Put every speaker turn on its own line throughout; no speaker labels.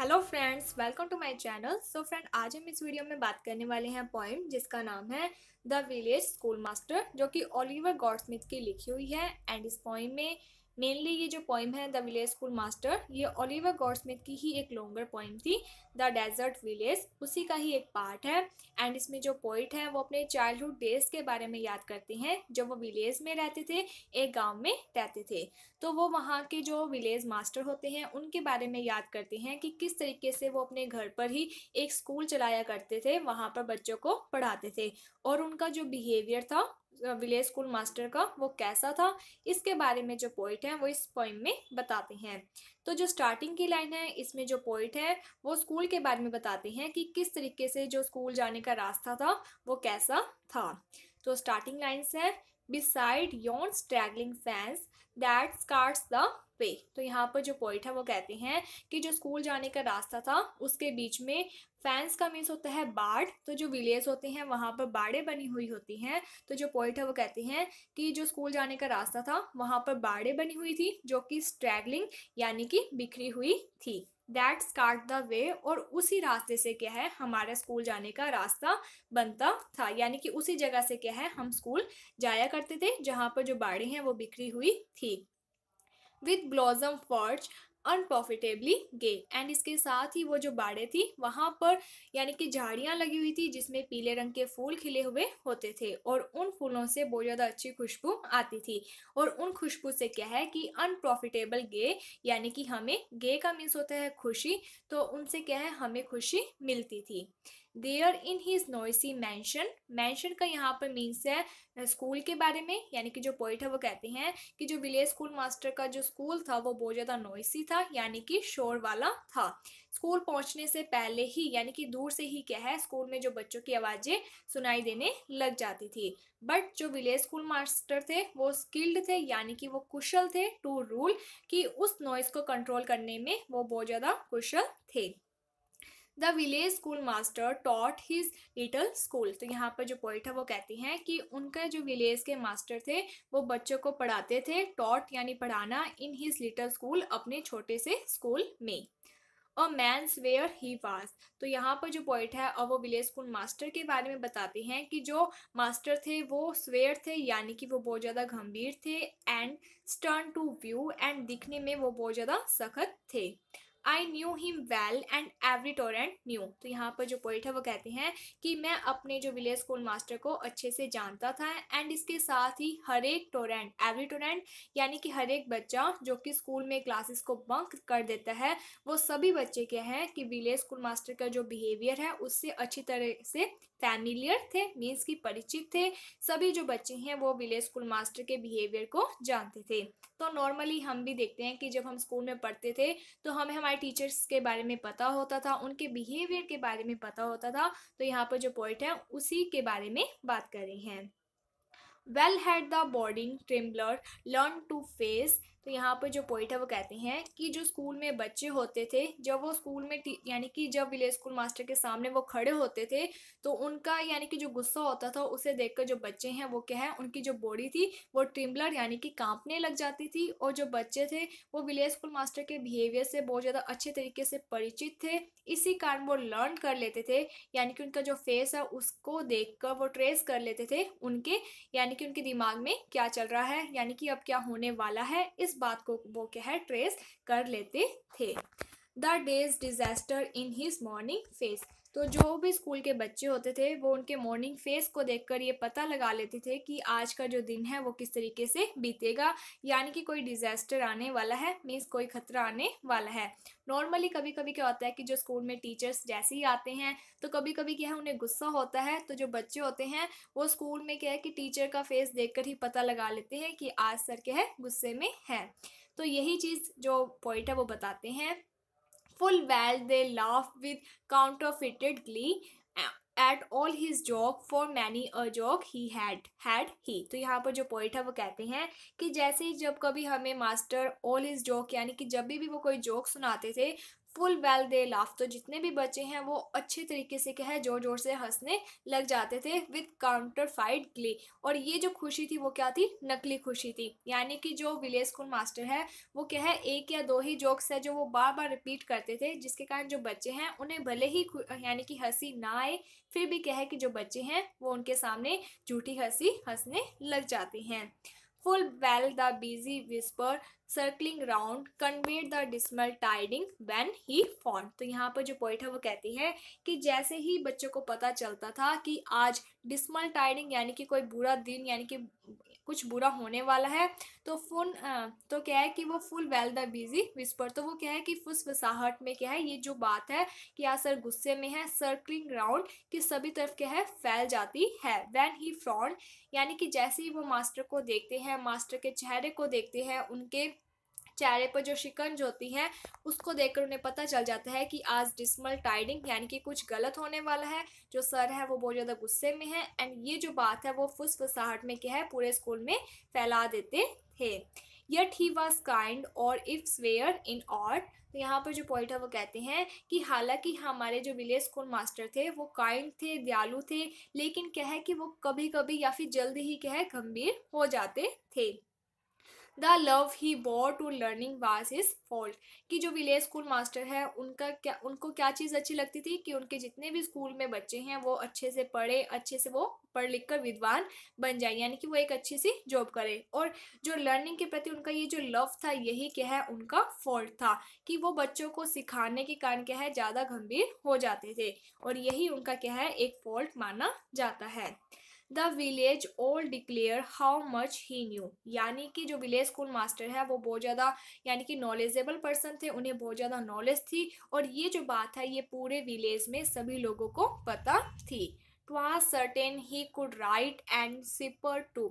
hello friends welcome to my channel so friend आज हम इस वीडियो में बात करने वाले हैं पोइम जिसका नाम है द विलेज स्कूल मास्टर जो कि ओलिवर गॉडस्मिथ की लिखी हुई है एंड इस पोइम में मेनली ये जो पोइम है द विलेज स्कूल मास्टर ये ओलिवर गॉडस्मिथ की ही एक लॉन्गर पोइम थी द डेजर्ट विलेज उसी का ही एक पार्ट है एंड इसमें जो पोइट है वो अपने चाइल्डहुड डेज के बारे में याद करते हैं जब वो विलेज में रहते थे एक गाँव में रहते थे तो वो वहाँ के जो विलेज मास्टर होते हैं उनके बारे में याद करते हैं कि किस तरीके से वो अपने घर पर ही एक स्कूल चलाया करते थे वहाँ पर बच्चों को पढ़ाते थे और उनका जो बिहेवियर था विलेज स्कूल मास्टर का वो कैसा था इसके बारे में जो पोइट है वो इस पोइम में बताते हैं तो जो स्टार्टिंग की लाइन है इसमें जो पोइट है वो स्कूल के बारे में बताते हैं कि किस तरीके से जो स्कूल जाने का रास्ता था वो कैसा था तो स्टार्टिंग लाइन्स है beside yon straggling sands that scars the way तो यहाँ पर जो पॉइंट है वो कहते हैं कि जो स्कूल जाने का रास्ता था उसके बीच में फैंस का मीन्स होता है बाढ़ तो जो विलेज होते हैं वहाँ पर बाड़े बनी हुई होती हैं तो जो पॉइंट है वो कहते हैं कि जो स्कूल जाने का रास्ता था वहाँ पर बाड़े बनी हुई थी जो कि स्ट्रैगलिंग यानी कि बिखरी हुई थी दैट स्टार्ट द वे और उसी रास्ते से क्या है हमारा स्कूल जाने का रास्ता बनता था यानी कि उसी जगह से क्या है हम स्कूल जाया करते थे जहाँ पर जो बाड़ी हैं वो बिखरी हुई थी with blossom furze unprofitably gay and इसके साथ ही वो जो बाड़े थी वहाँ पर यानी कि झाड़ियाँ लगी हुई थी जिसमें पीले रंग के फूल खिले हुए होते थे और उन फूलों से बहुत ज़्यादा अच्छी खुशबू आती थी और उन खुशबू से क्या है कि अनप्रॉफिटेबल गे यानी कि हमें गे का मीन्स होता है खुशी तो उनसे क्या है हमें खुशी मिलती थी there in his noisy mansion mansion का यहाँ पर मीन्स है स्कूल के बारे में यानी कि जो पोइट है वो कहते हैं कि जो विलेज स्कूल मास्टर का जो स्कूल था वो बहुत ज़्यादा नॉइसी था यानी कि शोर वाला था स्कूल पहुँचने से पहले ही यानी कि दूर से ही क्या है स्कूल में जो बच्चों की आवाज़ें सुनाई देने लग जाती थी बट जो विलेज स्कूल मास्टर थे वो स्किल्ड थे यानी कि वो कुशल थे टू रूल कि उस नॉइज़ को कंट्रोल करने में वो बहुत ज़्यादा कुशल थे the village school master taught his little school तो यहाँ पर जो पॉइंट है वो कहती हैं कि उनका जो विलेज के मास्टर थे वो बच्चों को पढ़ाते थे टॉट यानी पढ़ाना इन हिज लिटल स्कूल अपने छोटे से स्कूल में अ मैंस वेयर ही वास तो यहाँ पर जो पॉइंट है और वो विलेज स्कूल मास्टर के बारे में बताते हैं कि जो मास्टर थे वो स्वेयर थे यानी कि वो बहुत ज़्यादा गंभीर थे and stern to view and दिखने में वो बहुत ज़्यादा सख्त थे I knew him well and every truant knew तो यहाँ पर जो पोइट है वो कहते हैं कि मैं अपने जो विलेज स्कूल मास्टर को अच्छे से जानता था एंड इसके साथ ही हर एक टोरेंट एवरी टोरेंट यानी कि हर एक बच्चा जो कि स्कूल में क्लासेस को बंक कर देता है वो सभी बच्चे के हैं कि विलेज स्कूल मास्टर का जो बिहेवियर है उससे अच्छी तरह से फैमिलियर थे मीन्स की परिचित थे सभी जो बच्चे हैं वो विलेज स्कूल मास्टर के बिहेवियर को जानते थे तो नॉर्मली हम भी देखते हैं कि जब हम स्कूल में पढ़ते थे तो हमें हमारे टीचर्स के बारे में पता होता था उनके बिहेवियर के बारे में पता होता था तो यहाँ पर जो पॉइंट है उसी के बारे में बात कर रहे हैं well had the boding trembler learn to face तो यहाँ पर जो पोइट है वो कहते हैं कि जो स्कूल में बच्चे होते थे जब वो स्कूल में यानी कि जब विलेज स्कूल मास्टर के सामने वो खड़े होते थे तो उनका यानी कि जो गुस्सा होता था उसे देखकर जो बच्चे हैं वो क्या है उनकी जो बॉडी थी वो ट्रिम्बलर यानी कि कांपने लग जाती थी और जो बच्चे थे वो विलेज स्कूल मास्टर के बिहेवियर से बहुत ज़्यादा अच्छे तरीके से परिचित थे इसी कारण वो लर्न कर लेते थे यानी कि उनका जो फेस है उसको देख वो ट्रेस कर लेते थे उनके यानी कि उनके दिमाग में क्या चल रहा है यानी कि अब क्या होने वाला है इस इस बात को वो क्या है ट्रेस कर लेते थे the day's disaster in his morning face तो जो भी स्कूल के बच्चे होते थे वो उनके मॉर्निंग फेस को देखकर ये पता लगा लेते थे कि आज का जो दिन है वो किस तरीके से बीतेगा यानी कि कोई डिज़ास्टर आने वाला है मीन्स कोई खतरा आने वाला है नॉर्मली कभी कभी क्या होता है कि जो स्कूल में टीचर्स जैसे ही आते हैं तो कभी कभी क्या है उन्हें गुस्सा होता है तो जो बच्चे होते हैं वो स्कूल में क्या है कि टीचर का फेस देख ही पता लगा लेते हैं कि आज सर क्या है गुस्से में है तो यही चीज़ जो पॉइंट है वो बताते हैं full well they laughed with counterfeited glee at all his joke for many a joke he had had he तो यहाँ पर जो पोइट है वो कहते हैं कि जैसे जब कभी हमें मास्टर ऑल इज जोक यानी कि जब भी, भी वो कोई जोक सुनाते थे फुल वेल दे लाफ तो जितने भी बच्चे हैं वो अच्छे तरीके से क्या है जोर जोर से हंसने लग जाते थे विद काउंटर फाइड ग्ले और ये जो खुशी थी वो क्या थी नकली खुशी थी यानी कि जो विलेज स्कूल मास्टर है वो क्या है एक या दो ही जोक्स है जो वो बार बार रिपीट करते थे जिसके कारण जो बच्चे हैं उन्हें भले ही यानी कि हंसी ना आए फिर भी क्या है कि जो बच्चे हैं वो उनके सामने झूठी हंसी हंसने लग जाती हैं full well the busy whisper circling round conveyed the dismal tiding when he frowned तो यहाँ पर जो पॉइंट है वो कहती है कि जैसे ही बच्चों को पता चलता था कि आज डिसमल टाइडिंग यानी कि कोई बुरा दिन यानी कि कुछ बुरा होने वाला है तो फुन तो क्या है कि वो full well the busy whisper तो वो क्या है कि फुस वसाहट में क्या है ये जो बात है कि आज सर गुस्से में है सर्कलिंग राउंड कि सभी तरफ क्या है फैल जाती है वैन ही फ्रॉन्ड यानी कि जैसे ही वो मास्टर को देखते हैं मास्टर के चेहरे को देखते हैं उनके चेहरे पर जो शिकंज होती है उसको देखकर उन्हें पता चल जाता है कि आज डिसमल टाइडिंग यानी कि कुछ गलत होने वाला है जो सर है वो बहुत ज़्यादा गुस्से में है एंड ये जो बात है वो फुसफुसाहट में क्या है पूरे स्कूल में फैला देते थे yet he was kind or if severe in aught तो यहाँ पर जो पॉइंट है वो कहते हैं कि हालांकि हमारे जो विलेज स्कूल मास्टर थे वो काइंड थे दयालु थे लेकिन क्या है कि वो कभी कभी या फिर जल्दी ही क्या है गंभीर हो जाते थे the love he bore to learning was his fault कि जो विलेज स्कूल मास्टर है उनका क्या उनको क्या चीज़ अच्छी लगती थी कि उनके जितने भी स्कूल में बच्चे हैं वो अच्छे से पढ़े अच्छे से वो पढ़ लिख कर विद्वान बन जाए यानी कि वो एक अच्छी सी जॉब करे और जो लर्निंग के प्रति उनका ये जो लव था यही क्या है उनका फॉल्ट था कि वो बच्चों को सिखाने के कारण क्या है ज़्यादा गंभीर हो जाते थे और यही उनका क्या है एक फॉल्ट माना जाता है the village all declared how much he knew यानी कि जो विलेज स्कूल मास्टर है वो बहुत ज़्यादा यानी कि नॉलेजेबल पर्सन थे उन्हें बहुत ज़्यादा नॉलेज थी और ये जो बात है ये पूरे विलेज में सभी लोगों को पता थी was certain he could write and cipher too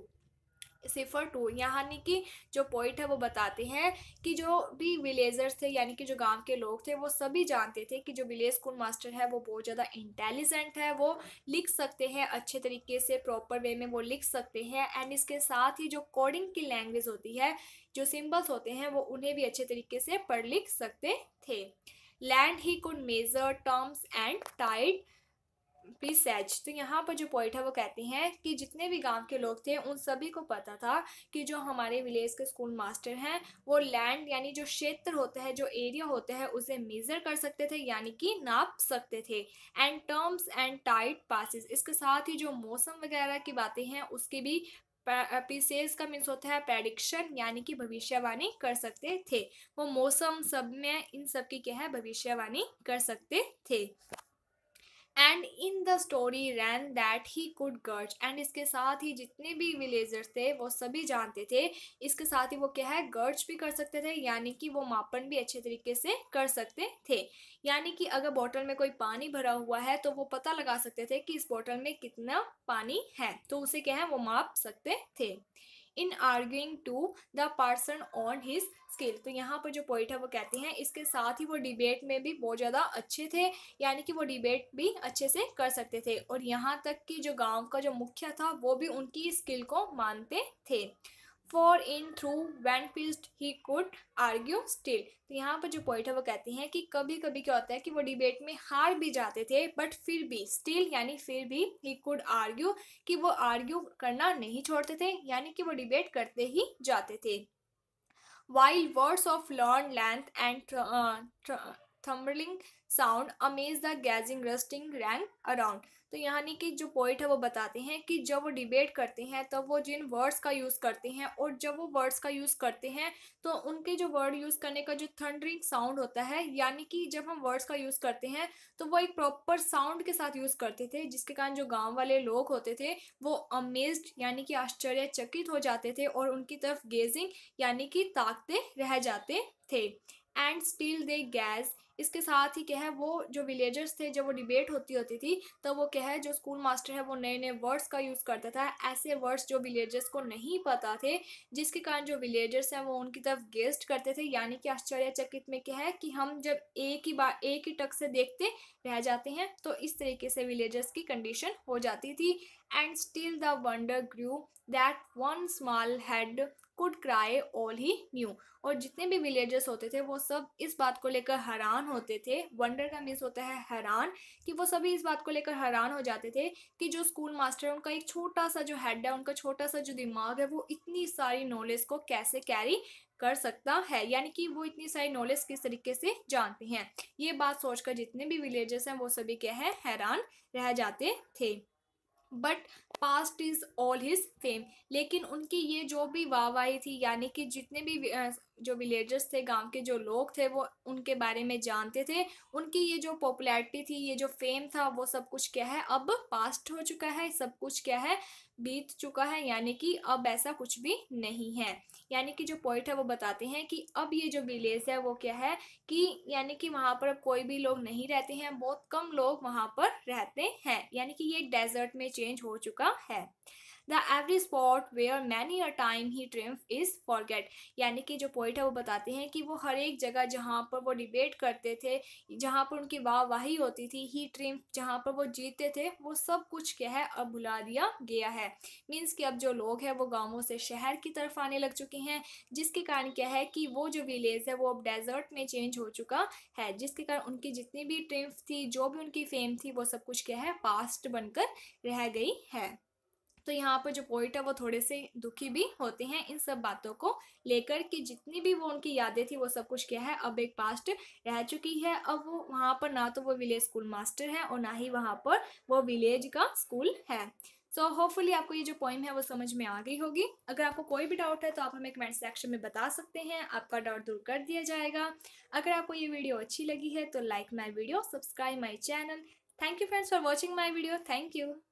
cipher too यानी कि जो पॉइंट है वो बताते हैं कि जो भी विलेजर्स थे यानी कि जो गांव के लोग थे वो सभी जानते थे कि जो विलेज स्कूल मास्टर है वो बहुत ज़्यादा इंटेलिजेंट है वो लिख सकते हैं अच्छे तरीके से प्रॉपर वे में वो लिख सकते हैं एंड इसके साथ ही जो कोडिंग की लैंग्वेज होती है जो सिम्बल्स होते हैं वो उन्हें भी अच्छे तरीके से पढ़ लिख सकते थे land he could measure terms and tide presage तो यहाँ पर जो पॉइंट है वो कहती हैं कि जितने भी गांव के लोग थे उन सभी को पता था कि जो हमारे विलेज के स्कूल मास्टर हैं वो लैंड यानी जो क्षेत्र होता है जो एरिया होता है उसे मेज़र कर सकते थे यानी कि नाप सकते थे and terms and tides presage इसके साथ ही जो मौसम वगैरह की बातें हैं उसके भी पीसेज का मीन्स होता है प्रेडिक्शन यानी कि भविष्यवाणी कर सकते थे वो मौसम सब में इन सब की क्या है भविष्यवाणी कर सकते थे and in the story ran that he could gauge एंड इसके साथ ही जितने भी विलेजर्स थे वो सभी जानते थे इसके साथ ही वो क्या है गर्ज भी कर सकते थे यानी कि वो मापन भी अच्छे तरीके से कर सकते थे यानी कि अगर बॉटल में कोई पानी भरा हुआ है तो वो पता लगा सकते थे कि इस बॉटल में कितना पानी है तो उसे क्या है वो माप सकते थे in arguing too the parson owned his skill तो यहाँ पर जो पॉइंट है वो कहते हैं इसके साथ ही वो डिबेट में भी बहुत ज़्यादा अच्छे थे यानी कि वो डिबेट भी अच्छे से कर सकते थे और यहाँ तक कि जो गांव का जो मुखिया था वो भी उनकी स्किल को मानते थे for e'en though vanquished he could argue still तो यहाँ पर जो पॉइंट है वो कहते हैं कि कभी कभी क्या होता है कि वो डिबेट में हार भी जाते थे बट फिर भी स्टिल यानी फिर भी ही कुड आर्ग्यू कि वो आर्ग्यू करना नहीं छोड़ते थे यानी कि वो डिबेट करते ही जाते थे wild words of long length and thundering sound amazed the gazing rustics ranged around तो यानी कि जो पोइट है वो बताते हैं कि जब वो डिबेट करते हैं तब तो वो जिन वर्ड्स का यूज़ करते हैं और जब वो वर्ड्स का यूज़ करते हैं तो उनके जो वर्ड यूज़ करने का जो थंडरिंग साउंड होता है यानी कि जब हम वर्ड्स का यूज़ करते हैं तो वो एक प्रॉपर साउंड के साथ यूज़ करते थे जिसके कारण जो गाँव वाले लोग होते थे वो अमेज्ड यानी कि आश्चर्यचकित हो जाते थे और उनकी तरफ गेजिंग यानी कि ताकते रह जाते थे एंड स्टिल दे गैज इसके साथ ही क्या है वो जो विलेजर्स थे जब वो डिबेट होती होती थी तब तो वो क्या है जो स्कूल मास्टर है वो नए नए वर्ड्स का यूज़ करता था ऐसे वर्ड्स जो विलेजर्स को नहीं पता थे जिसके कारण जो विलेजर्स हैं वो उनकी तरफ गेस्ट करते थे यानी कि आश्चर्यचकित में क्या है कि हम जब एक ही बार एक ही टक से देखते रह जाते हैं तो इस तरीके से विलेजर्स की कंडीशन हो जाती थी and still the wonder grew that one small head could carry all he knew और जितने भी विलेजर्स होते थे वो सब इस बात को लेकर हैरान होते थे वंडर का मीन्स होता है हैरान कि वो सभी इस बात को लेकर हैरान हो जाते थे कि जो स्कूल मास्टर है उनका एक छोटा सा जो हेड है उनका छोटा सा जो दिमाग है वो इतनी सारी नॉलेज को कैसे कैरी कर सकता है यानी कि वो इतनी सारी नॉलेज किस तरीके से जानते हैं ये बात सोचकर जितने भी विलेजर्स हैं वो सभी क्या है हैरान रह जाते थे but past is all his fame लेकिन उनकी ये जो भी वाहवाही थी यानी कि जितने भी जो विलेजर्स थे गांव के जो लोग थे वो उनके बारे में जानते थे उनकी ये जो पॉपुलैरिटी थी ये जो फेम था वो सब कुछ क्या है अब पास्ट हो चुका है सब कुछ क्या है बीत चुका है यानी कि अब ऐसा कुछ भी नहीं है यानी कि जो पॉइंट है वो बताते हैं कि अब ये जो विलेज है वो क्या है कि यानी कि वहाँ पर अब कोई भी लोग नहीं रहते हैं बहुत कम लोग वहाँ पर रहते हैं यानी कि ये डेजर्ट में चेंज हो चुका है the every spot where many a time he triumph is forget यानी कि जो पोइट है वो बताते हैं कि वो हर एक जगह जहाँ पर वो डिबेट करते थे जहाँ पर उनकी वाहवाही होती थी ही ट्रिम्फ जहाँ पर वो जीतते थे वो सब कुछ क्या है अब भुला दिया गया है मीन्स कि अब जो लोग हैं वो गाँवों से शहर की तरफ आने लग चुके हैं जिसके कारण क्या है कि वो जो विलेज है वो अब डेजर्ट में चेंज हो चुका है जिसके कारण उनकी जितनी भी ट्रिम्फ थी जो भी उनकी फेम थी वो सब कुछ क्या है पास्ट बनकर रह गई है तो यहाँ पर जो पोइट है वो थोड़े से दुखी भी होते हैं इन सब बातों को लेकर कि जितनी भी वो उनकी यादें थी वो सब कुछ क्या है अब एक पास्ट रह चुकी है अब वो वहाँ पर ना तो वो विलेज स्कूल मास्टर है और ना ही वहाँ पर वो विलेज का स्कूल है सो so, होपफुली आपको ये जो पॉइम है वो समझ में आ गई होगी अगर आपको कोई भी डाउट है तो आप हमें कमेंट सेक्शन में बता सकते हैं आपका डाउट दूर कर दिया जाएगा अगर आपको ये वीडियो अच्छी लगी है तो like my video subscribe my channel thank you friends for watching my video thank you